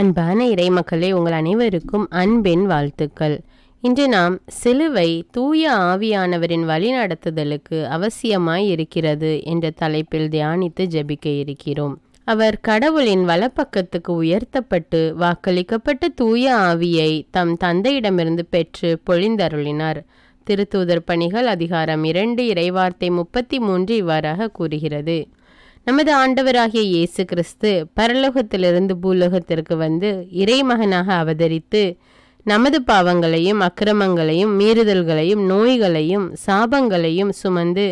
அன்பான இறைமக்களே உங்கள் அனைவருக்கும் அன்பின் வாழ்த்துக்கள் இன்று நாம் சிலுவை தூய ஆவியானவரின் வழிநடத்துதலுக்கு அவசியமாய் இருக்கிறது என்ற தலைப்பில் தியானித்து ஜெபிக்க இருக்கிறோம் அவர் கடவுளின் வலப்பக்கத்துக்கு உயர்த்தப்பட்டு வாக்களிக்கப்பட்ட தூய ஆவியை தம் தந்தையிடமிருந்து பெற்று பொழிந்தருளினார் திருத்தூதர் பணிகள் அதிகாரம் இரண்டு இறைவார்த்தை முப்பத்தி மூன்று இவ்வாறாக கூறுகிறது நமது ஆண்டவராகிய இயேசு கிறிஸ்து பரலோகத்திலிருந்து பூலோகத்திற்கு வந்து இறைமகனாக அவதரித்து நமது பாவங்களையும் அக்கிரமங்களையும் மீறுதல்களையும் நோய்களையும் சாபங்களையும் சுமந்து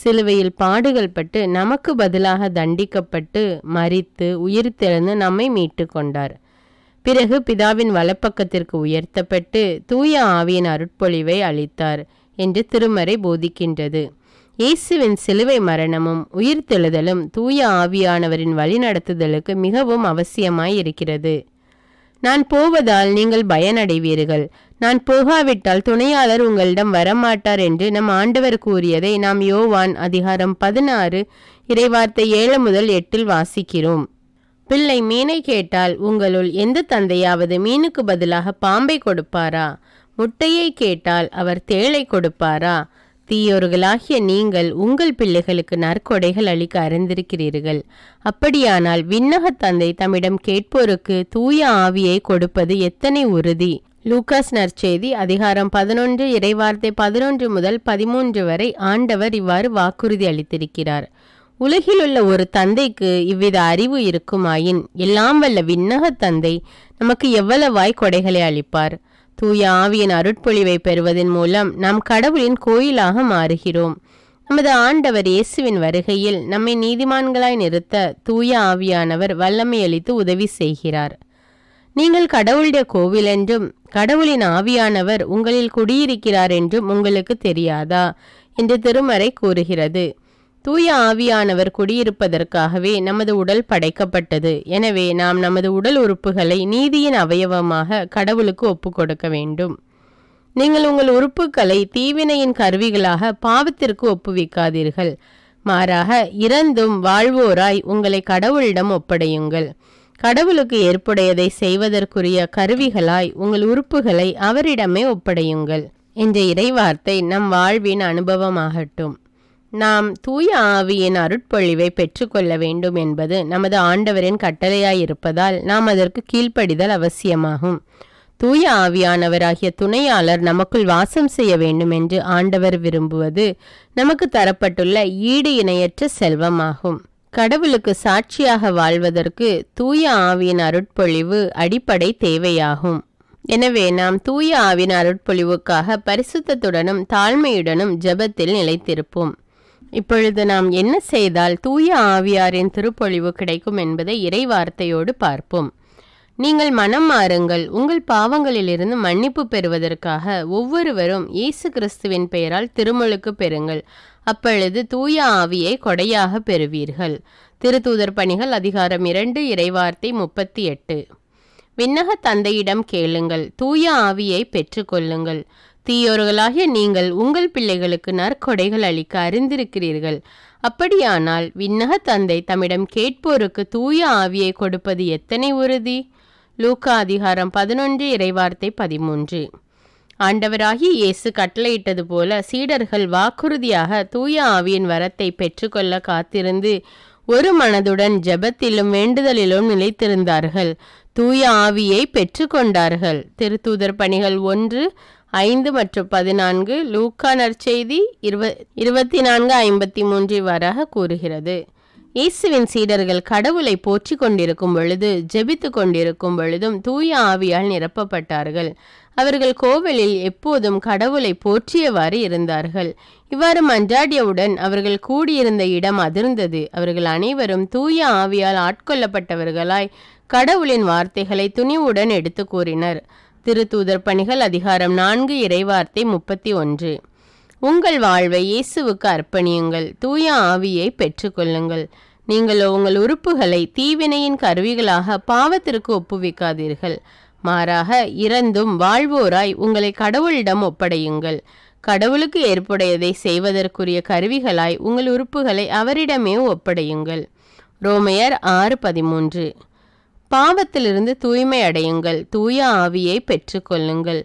சிலுவையில் பாடுகள் பட்டு நமக்கு பதிலாக தண்டிக்கப்பட்டு மறித்து திறந்து நம்மை மீட்டு கொண்டார் பிறகு பிதாவின் வலப்பக்கத்திற்கு உயர்த்தப்பட்டு தூய ஆவியின் அருட்பொழிவை அளித்தார் என்று திருமறை போதிக்கின்றது இயேசுவின் சிலுவை மரணமும் உயிர்த்தெழுதலும் தூய ஆவியானவரின் வழிநடத்துதலுக்கு மிகவும் அவசியமாயிருக்கிறது நான் போவதால் நீங்கள் பயனடைவீர்கள் நான் போகாவிட்டால் துணையாளர் உங்களிடம் வரமாட்டார் என்று நம் ஆண்டவர் கூறியதை நாம் யோவான் அதிகாரம் பதினாறு இறைவார்த்தை ஏழு முதல் எட்டில் வாசிக்கிறோம் பிள்ளை மீனை கேட்டால் உங்களுள் எந்த தந்தையாவது மீனுக்கு பதிலாக பாம்பை கொடுப்பாரா முட்டையை கேட்டால் அவர் தேளை கொடுப்பாரா தீயோர்களாகிய நீங்கள் உங்கள் பிள்ளைகளுக்கு நற்கொடைகள் அளிக்க அறிந்திருக்கிறீர்கள் அப்படியானால் விண்ணக தந்தை தம்மிடம் கேட்போருக்கு தூய ஆவியை கொடுப்பது எத்தனை உறுதி லூகாஸ் நற்செய்தி அதிகாரம் பதினொன்று இறைவார்த்தை பதினொன்று முதல் பதிமூன்று வரை ஆண்டவர் இவ்வாறு வாக்குறுதி அளித்திருக்கிறார் உலகிலுள்ள ஒரு தந்தைக்கு இவ்வித அறிவு இருக்குமாயின் எல்லாம் வல்ல விண்ணக தந்தை நமக்கு எவ்வளவாய் கொடைகளை அளிப்பார் தூய ஆவியின் அருட்பொழிவை பெறுவதன் மூலம் நாம் கடவுளின் கோயிலாக மாறுகிறோம் நமது ஆண்டவர் இயேசுவின் வருகையில் நம்மை நீதிமான்களாய் நிறுத்த தூய ஆவியானவர் வல்லமை அளித்து உதவி செய்கிறார் நீங்கள் கடவுளுடைய கோவில் என்றும் கடவுளின் ஆவியானவர் உங்களில் குடியிருக்கிறார் என்றும் உங்களுக்கு தெரியாதா என்று திருமறை கூறுகிறது தூய ஆவியானவர் குடியிருப்பதற்காகவே நமது உடல் படைக்கப்பட்டது எனவே நாம் நமது உடல் உறுப்புகளை நீதியின் அவயவமாக கடவுளுக்கு ஒப்புக்கொடுக்க வேண்டும் நீங்கள் உங்கள் உறுப்புகளை தீவினையின் கருவிகளாக பாவத்திற்கு ஒப்புவிக்காதீர்கள் மாறாக இறந்தும் வாழ்வோராய் உங்களை கடவுளிடம் ஒப்படையுங்கள் கடவுளுக்கு ஏற்புடையதை செய்வதற்குரிய கருவிகளாய் உங்கள் உறுப்புகளை அவரிடமே ஒப்படையுங்கள் என்ற இறைவார்த்தை நம் வாழ்வின் அனுபவமாகட்டும் நாம் தூய ஆவியின் அருட்பொழிவை பெற்றுக்கொள்ள வேண்டும் என்பது நமது ஆண்டவரின் கட்டளையாயிருப்பதால் நாம் அதற்கு கீழ்ப்படிதல் அவசியமாகும் தூய ஆவியானவராகிய துணையாளர் நமக்குள் வாசம் செய்ய வேண்டும் என்று ஆண்டவர் விரும்புவது நமக்கு தரப்பட்டுள்ள ஈடு இணையற்ற செல்வமாகும் கடவுளுக்கு சாட்சியாக வாழ்வதற்கு தூய ஆவியின் அருட்பொழிவு அடிப்படை தேவையாகும் எனவே நாம் தூய ஆவின் அருட்பொழிவுக்காக பரிசுத்தத்துடனும் தாழ்மையுடனும் ஜபத்தில் நிலைத்திருப்போம் இப்பொழுது நாம் என்ன செய்தால் தூய ஆவியாரின் திருப்பொழிவு கிடைக்கும் என்பதை இறைவார்த்தையோடு பார்ப்போம் நீங்கள் மனம் மாறுங்கள் உங்கள் பாவங்களிலிருந்து மன்னிப்பு பெறுவதற்காக ஒவ்வொருவரும் இயேசு கிறிஸ்துவின் பெயரால் திருமலுக்கு பெறுங்கள் அப்பொழுது தூய ஆவியை கொடையாக பெறுவீர்கள் திருத்தூதர் பணிகள் அதிகாரம் இரண்டு இறைவார்த்தை முப்பத்தி எட்டு விண்ணக தந்தையிடம் கேளுங்கள் தூய ஆவியை பெற்றுக்கொள்ளுங்கள் தீயோர்களாகிய நீங்கள் உங்கள் பிள்ளைகளுக்கு நற்கொடைகள் அளிக்க அறிந்திருக்கிறீர்கள் அப்படியானால் விண்ணக தந்தை தம்மிடம் கேட்போருக்கு தூய ஆவியை கொடுப்பது எத்தனை உறுதி லூக்கா அதிகாரம் பதினொன்று இறைவார்த்தை பதிமூன்று ஆண்டவராகி இயேசு கட்டளையிட்டது போல சீடர்கள் வாக்குறுதியாக தூய ஆவியின் வரத்தை பெற்றுக்கொள்ள காத்திருந்து ஒரு மனதுடன் ஜெபத்திலும் வேண்டுதலிலும் நிலைத்திருந்தார்கள் தூய ஆவியை பெற்றுக்கொண்டார்கள் திருத்தூதர் பணிகள் ஒன்று ஐந்து மற்றும் பதினான்கு லூக்கா நற்செய்தி இருவ இருபத்தி நான்கு ஐம்பத்தி மூன்று வராக கூறுகிறது இயேசுவின் சீடர்கள் கடவுளை போற்றி கொண்டிருக்கும் பொழுது ஜெபித்து கொண்டிருக்கும் பொழுதும் தூய ஆவியால் நிரப்பப்பட்டார்கள் அவர்கள் கோவிலில் எப்போதும் கடவுளை போற்றியவாறு இருந்தார்கள் இவ்வாறு மன்றாடியவுடன் அவர்கள் கூடியிருந்த இடம் அதிர்ந்தது அவர்கள் அனைவரும் தூய ஆவியால் ஆட்கொள்ளப்பட்டவர்களாய் கடவுளின் வார்த்தைகளை துணிவுடன் எடுத்து கூறினர் திருத்தூதர் பணிகள் அதிகாரம் நான்கு இறைவார்த்தை முப்பத்தி ஒன்று உங்கள் வாழ்வை இயேசுவுக்கு அர்ப்பணியுங்கள் தூய ஆவியை பெற்றுக்கொள்ளுங்கள் நீங்கள் உங்கள் உறுப்புகளை தீவினையின் கருவிகளாக பாவத்திற்கு ஒப்புவிக்காதீர்கள் மாறாக இறந்தும் வாழ்வோராய் உங்களை கடவுளிடம் ஒப்படையுங்கள் கடவுளுக்கு ஏற்புடையதை செய்வதற்குரிய கருவிகளாய் உங்கள் உறுப்புகளை அவரிடமே ஒப்படையுங்கள் ரோமையர் ஆறு பதிமூன்று பாவத்திலிருந்து தூய்மை அடையுங்கள் தூய ஆவியை பெற்றுக்கொள்ளுங்கள்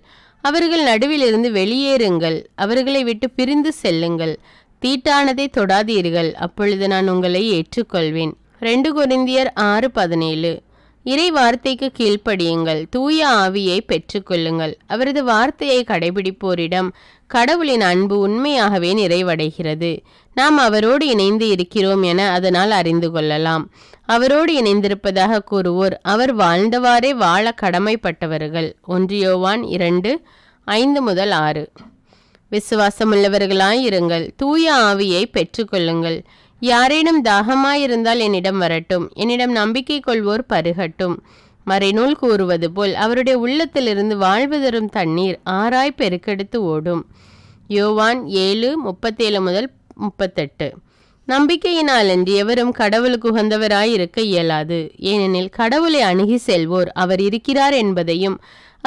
அவர்கள் நடுவிலிருந்து வெளியேறுங்கள் அவர்களை விட்டு பிரிந்து செல்லுங்கள் தீட்டானதை தொடாதீர்கள் அப்பொழுது நான் உங்களை ஏற்றுக்கொள்வேன் ரெண்டு குறிந்தியர் ஆறு பதினேழு இறை வார்த்தைக்கு கீழ்ப்படியுங்கள் தூய ஆவியை பெற்றுக்கொள்ளுங்கள் அவரது வார்த்தையை கடைபிடிப்போரிடம் கடவுளின் அன்பு உண்மையாகவே நிறைவடைகிறது நாம் அவரோடு இணைந்து இருக்கிறோம் என அதனால் அறிந்து கொள்ளலாம் அவரோடு இணைந்திருப்பதாக கூறுவோர் அவர் வாழ்ந்தவாறே வாழ கடமைப்பட்டவர்கள் ஒன்றியோவான் இரண்டு ஐந்து முதல் ஆறு விசுவாசமுள்ளவர்களாயிருங்கள் தூய ஆவியை பெற்றுக்கொள்ளுங்கள் யாரேனும் தாகமாயிருந்தால் என்னிடம் வரட்டும் என்னிடம் நம்பிக்கை கொள்வோர் பருகட்டும் மறைநூல் கூறுவது போல் அவருடைய உள்ளத்திலிருந்து வாழ்வு தரும் தண்ணீர் ஆராய் பெருக்கெடுத்து ஓடும் யோவான் ஏழு முப்பத்தேழு முதல் முப்பத்தெட்டு நம்பிக்கையினாலன்றி எவரும் கடவுளுக்கு உகந்தவராயிருக்க இயலாது ஏனெனில் கடவுளை அணுகி செல்வோர் அவர் இருக்கிறார் என்பதையும்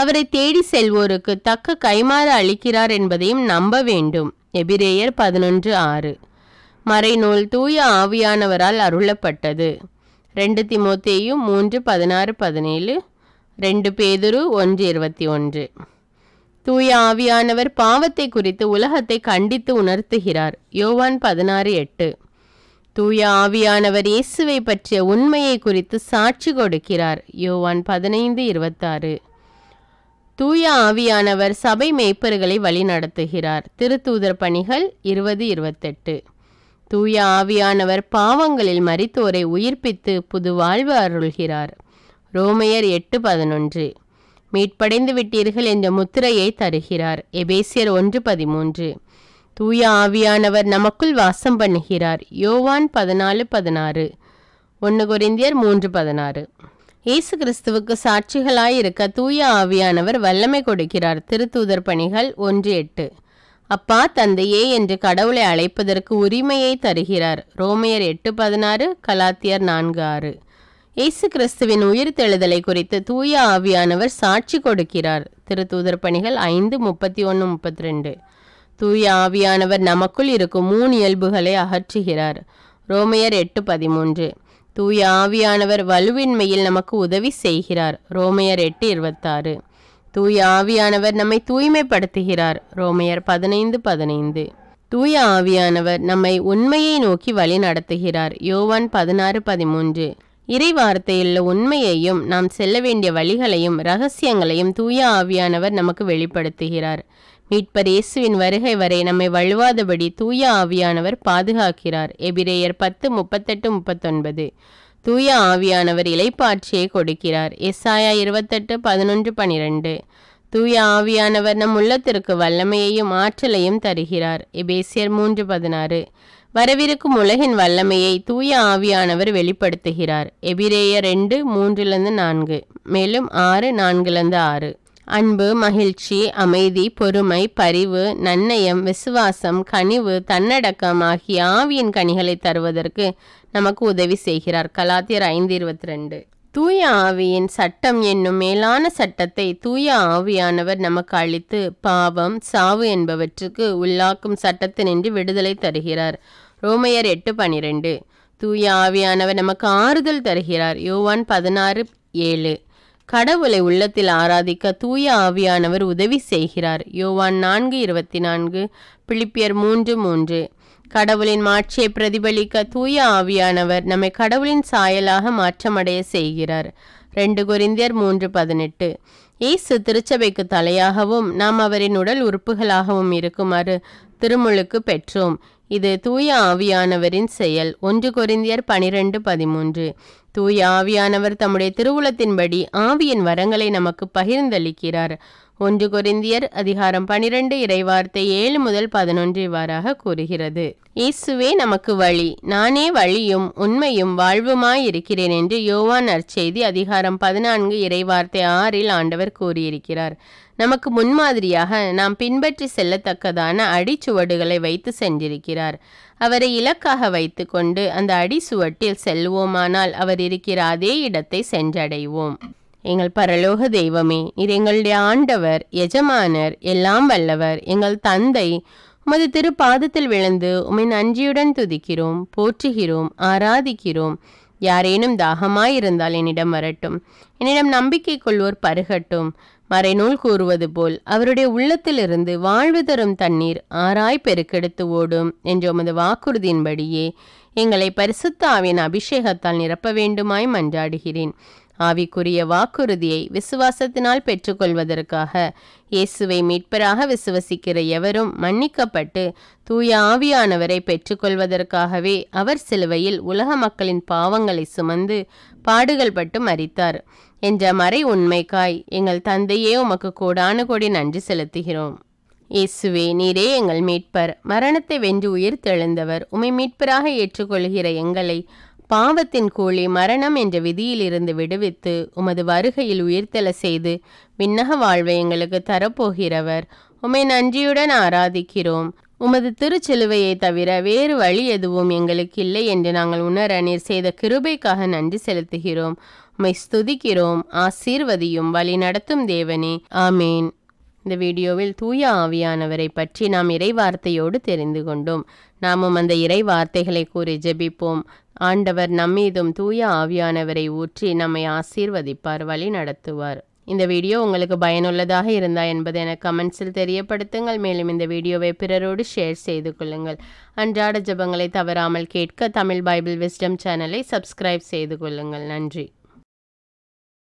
அவரை தேடி செல்வோருக்கு தக்க கைமாற அளிக்கிறார் என்பதையும் நம்ப வேண்டும் எபிரேயர் பதினொன்று ஆறு மறைநூல் தூய ஆவியானவரால் அருளப்பட்டது ரெண்டு திமோத்தேயும் மூன்று பதினாறு பதினேழு ரெண்டு பேதுரு ஒன்று இருபத்தி ஒன்று தூய ஆவியானவர் பாவத்தை குறித்து உலகத்தை கண்டித்து உணர்த்துகிறார் யோவான் பதினாறு எட்டு தூய ஆவியானவர் இயேசுவை பற்றிய உண்மையை குறித்து சாட்சி கொடுக்கிறார் யோவான் பதினைந்து இருபத்தாறு தூய ஆவியானவர் சபை மேய்ப்பர்களை வழிநடத்துகிறார் திருத்தூதர் பணிகள் இருபது இருபத்தெட்டு தூய ஆவியானவர் பாவங்களில் மறித்தோரை உயிர்ப்பித்து புது வாழ்வு அருள்கிறார் ரோமையர் எட்டு பதினொன்று மீட்படைந்து விட்டீர்கள் என்ற முத்திரையை தருகிறார் எபேசியர் ஒன்று பதிமூன்று தூய ஆவியானவர் நமக்குள் வாசம் பண்ணுகிறார் யோவான் பதினாலு பதினாறு ஒன்று குறைந்தியர் மூன்று பதினாறு இயேசு கிறிஸ்துவுக்கு சாட்சிகளாயிருக்க இருக்க தூய ஆவியானவர் வல்லமை கொடுக்கிறார் திருத்தூதர் பணிகள் ஒன்று எட்டு அப்பா தந்தையே என்று கடவுளை அழைப்பதற்கு உரிமையை தருகிறார் ரோமையர் எட்டு பதினாறு கலாத்தியர் நான்கு ஆறு இயேசு கிறிஸ்துவின் உயிர் தெழுதலை குறித்து தூய ஆவியானவர் சாட்சி கொடுக்கிறார் திருத்தூதர் பணிகள் ஐந்து முப்பத்தி ஒன்று முப்பத்தி ரெண்டு தூய ஆவியானவர் நமக்குள் இருக்கும் மூணு இயல்புகளை அகற்றுகிறார் ரோமையர் எட்டு பதிமூன்று தூய ஆவியானவர் வலுவின்மையில் நமக்கு உதவி செய்கிறார் ரோமையர் எட்டு இருபத்தாறு தூய ஆவியானவர் நம்மை தூய்மைப்படுத்துகிறார் ரோமையர் பதினைந்து பதினைந்து தூய ஆவியானவர் நம்மை உண்மையை நோக்கி வழி நடத்துகிறார் யோவான் பதினாறு பதிமூன்று இறை வார்த்தையுள்ள உண்மையையும் நாம் செல்ல வேண்டிய வழிகளையும் ரகசியங்களையும் தூய ஆவியானவர் நமக்கு வெளிப்படுத்துகிறார் மீட்பர் இயேசுவின் வருகை வரை நம்மை வழுவாதபடி தூய ஆவியானவர் பாதுகாக்கிறார் எபிரேயர் பத்து முப்பத்தெட்டு முப்பத்தொன்பது தூய ஆவியானவர் இலைப்பாட்சியை கொடுக்கிறார் எஸ்ஆயா இருபத்தெட்டு பதினொன்று பனிரெண்டு தூய ஆவியானவர் நம் உள்ளத்திற்கு வல்லமையையும் ஆற்றலையும் தருகிறார் எபேசியர் மூன்று பதினாறு வரவிருக்கும் உலகின் வல்லமையை தூய ஆவியானவர் வெளிப்படுத்துகிறார் எபிரேயர் ரெண்டு மூன்றிலிருந்து நான்கு மேலும் ஆறு நான்கிலிருந்து ஆறு அன்பு மகிழ்ச்சி அமைதி பொறுமை பரிவு நன்னயம் விசுவாசம் கனிவு தன்னடக்கம் ஆகிய ஆவியின் கனிகளை தருவதற்கு நமக்கு உதவி செய்கிறார் கலாத்தியர் ஐந்து இருபத்தி ரெண்டு தூய ஆவியின் சட்டம் என்னும் மேலான சட்டத்தை தூய ஆவியானவர் நமக்கு அளித்து பாவம் சாவு என்பவற்றுக்கு உள்ளாக்கும் சட்டத்தினின்றி விடுதலை தருகிறார் ரோமையர் எட்டு பனிரெண்டு தூய ஆவியானவர் நமக்கு ஆறுதல் தருகிறார் யோவான் பதினாறு ஏழு கடவுளை உள்ளத்தில் ஆராதிக்க தூய ஆவியானவர் உதவி செய்கிறார் யோவான் நான்கு இருபத்தி நான்கு பிலிப்பியர் மூன்று மூன்று கடவுளின் மாட்சியை பிரதிபலிக்க தூய ஆவியானவர் நம்மை கடவுளின் சாயலாக மாற்றமடைய செய்கிறார் ரெண்டு கொரிந்தியர் மூன்று பதினெட்டு இயேசு திருச்சபைக்கு தலையாகவும் நாம் அவரின் உடல் உறுப்புகளாகவும் இருக்குமாறு திருமுழுக்கு பெற்றோம் இது தூய ஆவியானவரின் செயல் ஒன்று கொரிந்தியர் பனிரெண்டு பதிமூன்று தூய ஆவியானவர் தம்முடைய திருவுளத்தின்படி ஆவியின் வரங்களை நமக்கு பகிர்ந்தளிக்கிறார் ஒன்று கொரிந்தியர் அதிகாரம் பனிரெண்டு இறைவார்த்தை ஏழு முதல் பதினொன்று இவ்வாறாக கூறுகிறது இயேசுவே நமக்கு வழி நானே வழியும் உண்மையும் வாழ்வுமாயிருக்கிறேன் என்று யோவான் அர்ச்செய்தி அதிகாரம் பதினான்கு இறைவார்த்தை ஆறில் ஆண்டவர் கூறியிருக்கிறார் நமக்கு முன்மாதிரியாக நாம் பின்பற்றி செல்லத்தக்கதான அடிச்சுவடுகளை வைத்து சென்றிருக்கிறார் அவரை இலக்காக வைத்துக்கொண்டு அந்த அடிச்சுவட்டில் செல்வோமானால் அவர் இருக்கிற அதே இடத்தை சென்றடைவோம் எங்கள் பரலோக தெய்வமே இது எங்களுடைய ஆண்டவர் எஜமானர் எல்லாம் வல்லவர் எங்கள் தந்தை உமது திருப்பாதத்தில் விழுந்து உமை நன்றியுடன் துதிக்கிறோம் போற்றுகிறோம் ஆராதிக்கிறோம் யாரேனும் தாகமாயிருந்தால் என்னிடம் வரட்டும் என்னிடம் நம்பிக்கை கொள்வோர் பருகட்டும் மறைநூல் கூறுவது போல் அவருடைய உள்ளத்திலிருந்து வாழ்வு தரும் தண்ணீர் ஆராய் பெருக்கெடுத்து ஓடும் என்ற உமது வாக்குறுதியின்படியே எங்களை பரிசுத்தாவின் அபிஷேகத்தால் நிரப்ப வேண்டுமாய் மன்றாடுகிறேன் ஆவிக்குரிய வாக்குறுதியை விசுவாசத்தினால் பெற்றுக்கொள்வதற்காக இயேசுவை மீட்பராக விசுவசிக்கிற எவரும் மன்னிக்கப்பட்டு தூய ஆவியானவரை பெற்றுக்கொள்வதற்காகவே அவர் சிலுவையில் உலக மக்களின் பாவங்களை சுமந்து பாடுகள் பட்டு மறித்தார் என்ற மறை உண்மைக்காய் எங்கள் தந்தையே உமக்கு கோடானு கோடி நன்றி செலுத்துகிறோம் இயேசுவே நீரே எங்கள் மீட்பர் மரணத்தை வென்று உயிர் தெழுந்தவர் உமை மீட்பராக ஏற்றுக்கொள்கிற எங்களை பாவத்தின் கூலி மரணம் என்ற விதியிலிருந்து விடுவித்து உமது வருகையில் உயிர்த்தெழ செய்து விண்ணக வாழ்வை எங்களுக்கு தரப்போகிறவர் உமை நன்றியுடன் ஆராதிக்கிறோம் உமது திருச்சிலுவையை தவிர வேறு வழி எதுவும் எங்களுக்கு இல்லை என்று நாங்கள் உணர நீர் செய்த கிருபைக்காக நன்றி செலுத்துகிறோம் உம்மை ஸ்துதிக்கிறோம் ஆசீர்வதியும் வழி நடத்தும் தேவனே ஆமேன் இந்த வீடியோவில் தூய ஆவியானவரை பற்றி நாம் இறைவார்த்தையோடு தெரிந்து கொண்டோம் நாமும் அந்த இறை வார்த்தைகளை கூறி ஜெபிப்போம் ஆண்டவர் நம்மீதும் தூய ஆவியானவரை ஊற்றி நம்மை ஆசீர்வதிப்பார் வழி நடத்துவார் இந்த வீடியோ உங்களுக்கு பயனுள்ளதாக இருந்தா என்பதை என கமெண்ட்ஸில் தெரியப்படுத்துங்கள் மேலும் இந்த வீடியோவை பிறரோடு ஷேர் செய்து கொள்ளுங்கள் அன்றாட ஜபங்களை தவறாமல் கேட்க தமிழ் பைபிள் விஸ்டம் சேனலை சப்ஸ்கிரைப் செய்து கொள்ளுங்கள் நன்றி